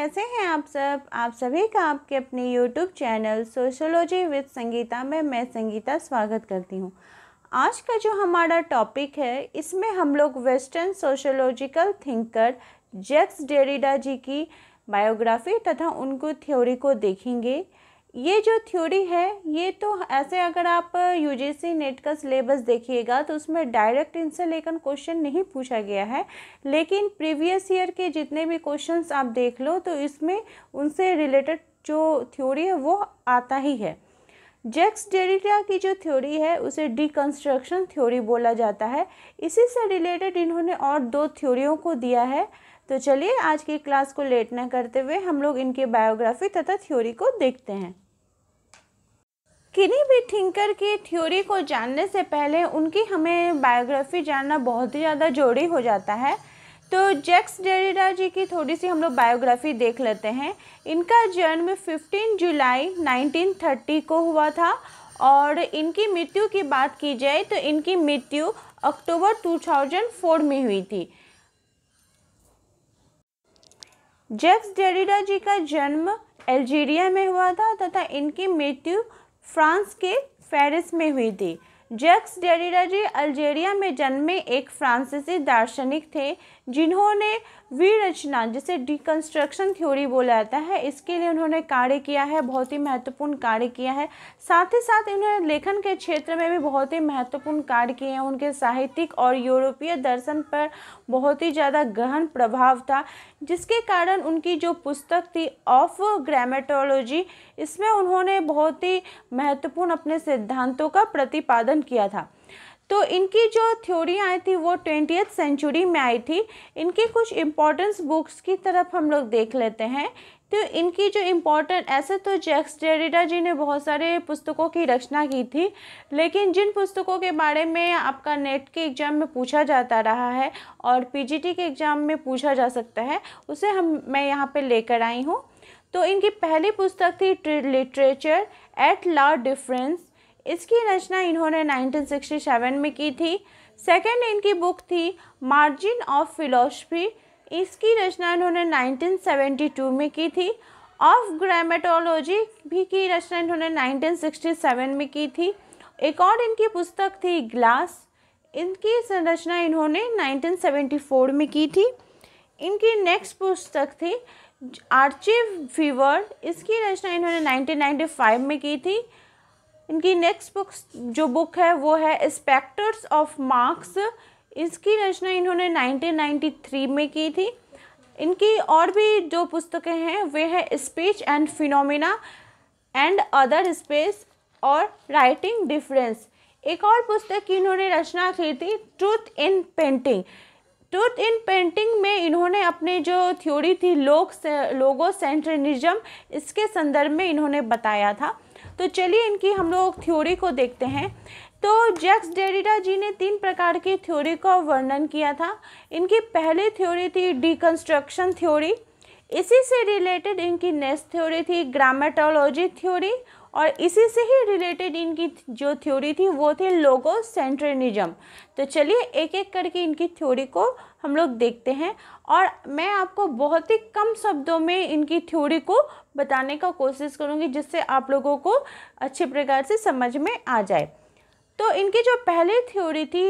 कैसे हैं आप सब आप सभी का आपके अपने YouTube channel sociology with Sangeeta में मैं संगीता स्वागत करती हूँ आज का जो हमारा टॉपिक है इसमें हम लोग western sociological thinker Jacques Derrida ji की बायोग्राफी तथा उनको थ्योरी को देखेंगे ये जो थ्योरी है ये तो ऐसे अगर आप यूजीसी नेट का सिलेबस देखिएगा तो उसमें डायरेक्ट इनसे लेकर क्वेश्चन नहीं पूछा गया है लेकिन प्रीवियस ईयर के जितने भी क्वेश्चंस आप देख लो तो इसमें उनसे रिलेटेड जो थ्योरी है वो आता ही है जैक्स डेरिटा की जो थ्योरी है उसे डिकन्स्ट्रक्शन थ्योरी बोला जाता है इसी से रिलेटेड इन्होंने और दो थ्योरियों को दिया है तो चलिए आज की क्लास को लेट ना करते हुए हम लोग इनके बायोग्राफी तथा थ्योरी को देखते हैं किन्हीं भी थिंकर की थ्योरी को जानने से पहले उनकी हमें बायोग्राफी जानना बहुत ही ज़्यादा जरूरी हो जाता है तो जैक्स डेरिडा जी की थोड़ी सी हम लोग बायोग्राफी देख लेते हैं इनका जन्म 15 जुलाई 1930 को हुआ था और इनकी मृत्यु की बात की जाए तो इनकी मृत्यु अक्टूबर 2004 में हुई थी जैक्स डेरिडा जी का जन्म अल्जीरिया में हुआ था तथा इनकी मृत्यु फ्रांस के फेरिस में हुई थी जैक्स डेरिडाजे अल्जेरिया में जन्मे एक फ्रांसीसी दार्शनिक थे जिन्होंने विरचना जिसे डिकन्स्ट्रक्शन थ्योरी बोला जाता है इसके लिए उन्होंने कार्य किया है बहुत ही महत्वपूर्ण कार्य किया है साथ ही साथ इन्होंने लेखन के क्षेत्र में भी बहुत ही महत्वपूर्ण कार्य किए हैं उनके साहित्यिक और यूरोपीय दर्शन पर बहुत ही ज़्यादा गहन प्रभाव था जिसके कारण उनकी जो पुस्तक थी ऑफ ग्रामेटोलॉजी इसमें उन्होंने बहुत ही महत्वपूर्ण अपने सिद्धांतों का प्रतिपादन किया था तो इनकी जो थ्योरी आई थी वो ट्वेंटी सेंचुरी में आई थी इनकी कुछ इम्पोर्टेंस बुक्स की तरफ हम लोग देख लेते हैं तो इनकी जो इम्पोर्टेंट ऐसे तो जैक्स डेरिडा जी ने बहुत सारे पुस्तकों की रचना की थी लेकिन जिन पुस्तकों के बारे में आपका नेट के एग्ज़ाम में पूछा जाता रहा है और पीजीटी के एग्ज़ाम में पूछा जा सकता है उसे हम मैं यहाँ पे लेकर आई हूँ तो इनकी पहली पुस्तक थी लिटरेचर एट ला डिफरेंस इसकी रचना इन्होंने 1967 में की थी सेकंड इनकी बुक थी मार्जिन ऑफ फिलोसफी इसकी रचना इन्होंने 1972 में की थी ऑफ ग्रामेटोलॉजी भी की रचना इन्होंने 1967 में की थी एक और इनकी पुस्तक थी ग्लास इनकी संरचना इन्होंने 1974 में की थी इनकी नेक्स्ट पुस्तक थी आर्चिव फीवर इसकी रचना इन्होंने 1995 में की थी इनकी नेक्स्ट बुक जो बुक है वो है स्पेक्टर्स ऑफ मार्क्स इसकी रचना इन्होंने 1993 में की थी इनकी और भी जो पुस्तकें हैं वे है speech and phenomena and other space और राइटिंग डिफरेंस एक और पुस्तक की इन्होंने रचना की थी truth in painting truth in painting में इन्होंने अपने जो थ्योरी थी लोग से, लोगो सेंट्रनिज्म इसके संदर्भ में इन्होंने बताया था तो चलिए इनकी हम लोग थ्योरी को देखते हैं तो जैक्स डेरिडा जी ने तीन प्रकार की थ्योरी का वर्णन किया था इनकी पहली थ्योरी थी डिकन्स्ट्रक्शन थ्योरी इसी से रिलेटेड इनकी नेक्स्ट थ्योरी थी ग्रामेटोलॉजी थ्योरी और इसी से ही रिलेटेड इनकी जो थ्योरी थी वो थी लोगो सेंट्रेनिज्म तो चलिए एक एक करके इनकी थ्योरी को हम लोग देखते हैं और मैं आपको बहुत ही कम शब्दों में इनकी थ्योरी को बताने का कोशिश करूँगी जिससे आप लोगों को अच्छे प्रकार से समझ में आ जाए तो इनकी जो पहली थ्योरी थी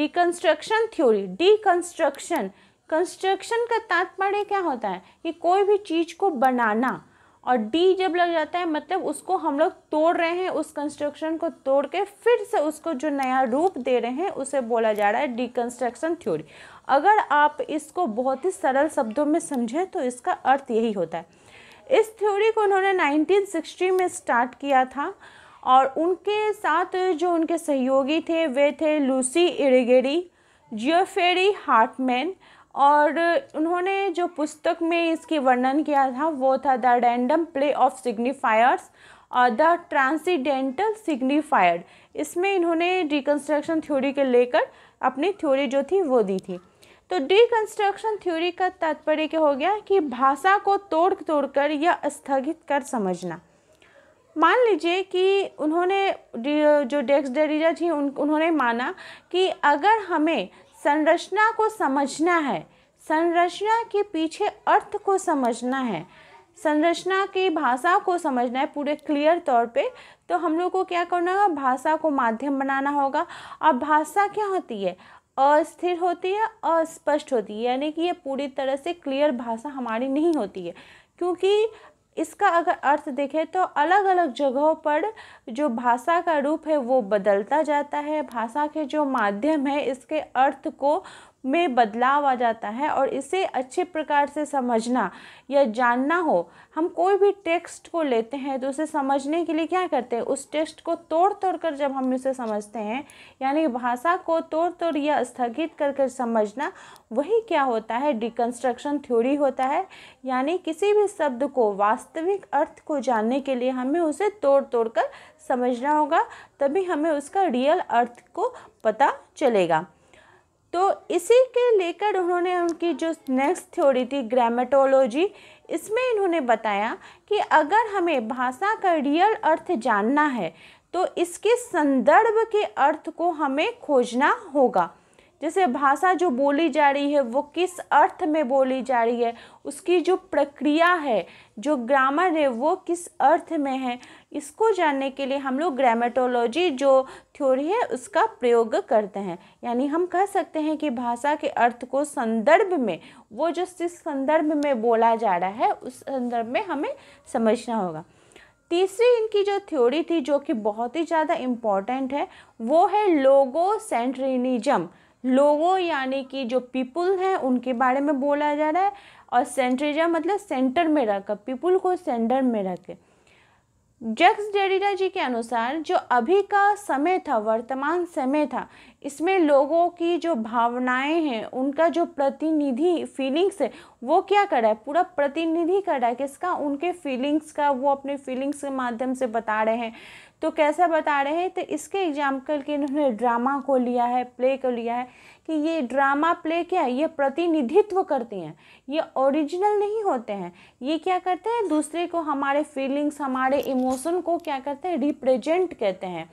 डिकन्स्ट्रक्शन थ्योरी डिकन्स्ट्रक्शन कंस्ट्रक्शन का तात्पर्य क्या होता है कि कोई भी चीज़ को बनाना और डी जब लग जाता है मतलब उसको हम लोग तोड़ रहे हैं उस कंस्ट्रक्शन को तोड़ के फिर से उसको जो नया रूप दे रहे हैं उसे बोला जा रहा है डिकन्स्ट्रक्शन थ्योरी अगर आप इसको बहुत ही सरल शब्दों में समझें तो इसका अर्थ यही होता है इस थ्योरी को उन्होंने 1960 में स्टार्ट किया था और उनके साथ जो उनके सहयोगी थे वे थे लूसी इरिगेरी जियोफेरी हार्टमैन और उन्होंने जो पुस्तक में इसकी वर्णन किया था वो था the random play of signifiers और द ट्रांसीडेंटल सिग्निफायर इसमें इन्होंने रिकन्स्ट्रक्शन थ्योरी के लेकर अपनी थ्योरी जो थी वो दी थी तो डिकन्स्ट्रक्शन थ्योरी का तात्पर्य क्या हो गया कि भाषा को तोड़ तोड़ कर या स्थगित कर समझना मान लीजिए कि उन्होंने जो डेक्स डेरिजा थी उन उन्होंने माना कि अगर हमें संरचना को समझना है संरचना के पीछे अर्थ को समझना है संरचना की भाषा को समझना है पूरे क्लियर तौर पे तो हम लोग को क्या करना होगा भाषा को माध्यम बनाना होगा और भाषा क्या होती है अस्थिर होती है अस्पष्ट होती है यानी कि ये पूरी तरह से क्लियर भाषा हमारी नहीं होती है क्योंकि इसका अगर अर्थ देखें तो अलग अलग जगहों पर जो भाषा का रूप है वो बदलता जाता है भाषा के जो माध्यम है इसके अर्थ को में बदलाव आ जाता है और इसे अच्छे प्रकार से समझना या जानना हो हम कोई भी टेक्स्ट को लेते हैं तो उसे समझने के लिए क्या करते हैं उस टेक्स्ट को तोड़ तोड़ कर जब हम उसे समझते हैं यानी भाषा को तोड़ तोड़ या स्थगित कर कर समझना वही क्या होता है डिकन्स्ट्रक्शन थ्योरी होता है यानी किसी भी शब्द को वास्तविक अर्थ को जानने के लिए हमें उसे तोड़ तोड़ कर समझना होगा तभी हमें उसका रियल अर्थ को पता चलेगा तो इसी के लेकर उन्होंने उनकी जो नेक्स्ट थ्योरी थी ग्रामेटोलॉजी इसमें इन्होंने बताया कि अगर हमें भाषा का रियल अर्थ जानना है तो इसके संदर्भ के अर्थ को हमें खोजना होगा जैसे भाषा जो बोली जा रही है वो किस अर्थ में बोली जा रही है उसकी जो प्रक्रिया है जो ग्रामर है वो किस अर्थ में है इसको जानने के लिए हम लोग ग्रामेटोलॉजी जो थ्योरी है उसका प्रयोग करते हैं यानी हम कह सकते हैं कि भाषा के अर्थ को संदर्भ में वो जो जिस संदर्भ में बोला जा रहा है उस संदर्भ में हमें समझना होगा तीसरी इनकी जो थ्योरी थी जो कि बहुत ही ज़्यादा इम्पॉर्टेंट है वो है लोगो सेंट्रिनिजम लोगों यानी कि जो पीपुल हैं उनके बारे में बोला जा रहा है और सेंट्रेजा मतलब सेंटर में रखकर पीपुल को सेंटर में रखे जैक्स डेरिडा जी के अनुसार जो अभी का समय था वर्तमान समय था इसमें लोगों की जो भावनाएं हैं उनका जो प्रतिनिधि फीलिंग्स है वो क्या कर रहा है पूरा प्रतिनिधि कर रहा है किसका उनके फीलिंग्स का वो अपने फीलिंग्स के माध्यम से बता रहे हैं तो कैसा बता रहे हैं तो इसके एग्जाम्पल के इन्होंने ड्रामा को लिया है प्ले को लिया है कि ये ड्रामा प्ले क्या है ये प्रतिनिधित्व करती हैं ये ओरिजिनल नहीं होते हैं ये क्या करते हैं दूसरे को हमारे फीलिंग्स हमारे इमोशन को क्या करते हैं रिप्रेजेंट कहते हैं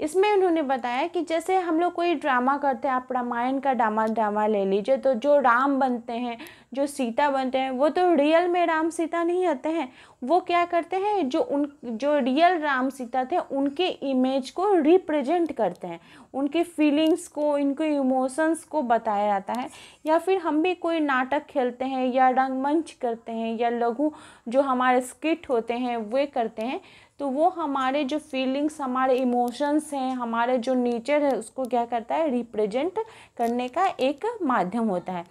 इसमें उन्होंने बताया कि जैसे हम लोग कोई ड्रामा करते हैं आप रामायण का ड्रामा ड्रामा ले लीजिए तो जो राम बनते हैं जो सीता बनते हैं वो तो रियल में राम सीता नहीं होते हैं वो क्या करते हैं जो उन जो रियल राम सीता थे उनके इमेज को रिप्रेजेंट करते हैं उनके फीलिंग्स को इनके इमोशंस को बताया जाता है या फिर हम भी कोई नाटक खेलते हैं या रंगमंच करते हैं या लघु जो हमारे स्किट होते हैं वे करते हैं तो वो हमारे जो फीलिंग्स हमारे इमोशंस हैं हमारे जो नेचर है उसको क्या करता है रिप्रेजेंट करने का एक माध्यम होता है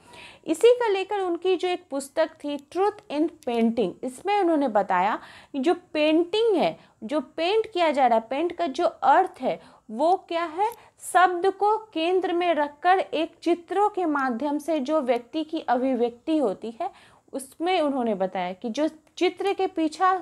इसी का लेकर उनकी जो एक पुस्तक थी ट्रूथ इन पेंटिंग इसमें उन्होंने बताया कि जो पेंटिंग है जो पेंट किया जा रहा है पेंट का जो अर्थ है वो क्या है शब्द को केंद्र में रखकर एक चित्रों के माध्यम से जो व्यक्ति की अभिव्यक्ति होती है उसमें उन्होंने बताया कि जो चित्र के पीछा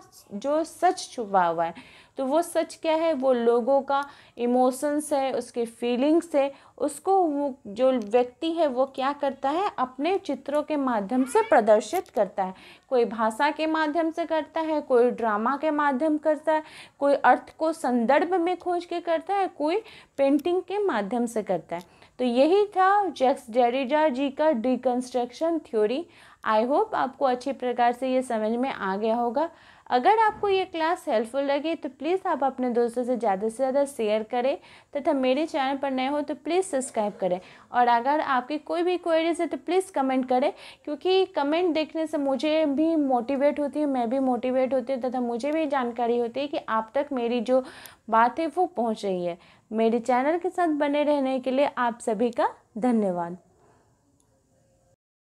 जो सच छुपा हुआ है तो वो सच क्या है वो लोगों का इमोशंस है उसके फीलिंग्स है उसको वो जो व्यक्ति है वो क्या करता है अपने चित्रों के माध्यम से प्रदर्शित करता है कोई भाषा के माध्यम से करता है कोई ड्रामा के माध्यम करता है कोई अर्थ को संदर्भ में खोज के करता है कोई पेंटिंग के माध्यम से करता है तो यही था जैक्स डेरिजा जी का डिकन्स्ट्रक्शन थ्योरी आई होप आपको अच्छी प्रकार से ये समझ में आ गया होगा अगर आपको ये क्लास हेल्पफुल लगे तो प्लीज़ आप अपने दोस्तों से ज़्यादा से ज़्यादा शेयर करें तथा मेरे चैनल पर नए हो तो प्लीज़ सब्सक्राइब करें और अगर आपकी कोई भी क्वेरीज है तो प्लीज़ कमेंट करें क्योंकि कमेंट देखने से मुझे भी मोटिवेट होती है मैं भी मोटिवेट होती हूँ तथा मुझे भी जानकारी होती है कि आप तक मेरी जो बात है वो पहुँच रही है मेरे चैनल के साथ बने रहने के लिए आप सभी का धन्यवाद